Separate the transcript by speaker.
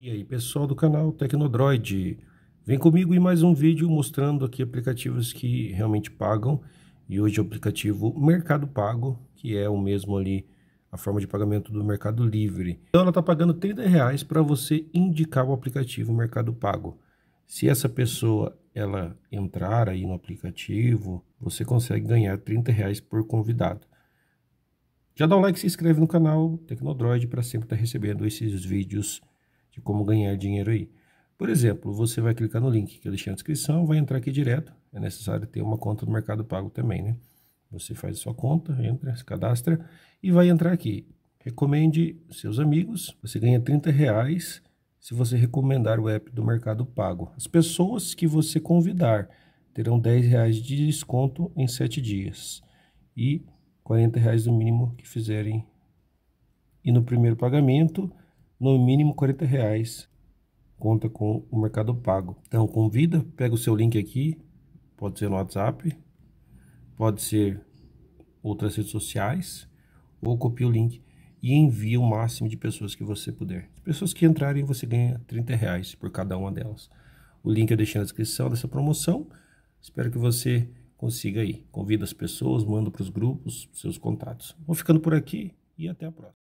Speaker 1: E aí pessoal do canal Tecnodroid, vem comigo em mais um vídeo mostrando aqui aplicativos que realmente pagam e hoje é o aplicativo Mercado Pago, que é o mesmo ali a forma de pagamento do Mercado Livre. Então ela está pagando 30 reais para você indicar o aplicativo Mercado Pago. Se essa pessoa ela entrar aí no aplicativo, você consegue ganhar 30 reais por convidado. Já dá um like, se inscreve no canal Tecnodroid para sempre estar tá recebendo esses vídeos de como ganhar dinheiro aí. Por exemplo, você vai clicar no link que eu deixei na descrição, vai entrar aqui direto. É necessário ter uma conta do Mercado Pago também, né? Você faz a sua conta, entra, se cadastra e vai entrar aqui. Recomende seus amigos, você ganha 30 reais se você recomendar o app do Mercado Pago. As pessoas que você convidar terão 10 reais de desconto em 7 dias e 40 reais no mínimo que fizerem. E no primeiro pagamento, no mínimo 40 reais conta com o Mercado Pago. Então convida, pega o seu link aqui, pode ser no WhatsApp, pode ser outras redes sociais, ou copia o link e envia o máximo de pessoas que você puder. As pessoas que entrarem você ganha 30 reais por cada uma delas. O link eu deixei na descrição dessa promoção. Espero que você consiga aí. Convida as pessoas, manda para os grupos, seus contatos. Vou ficando por aqui e até a próxima.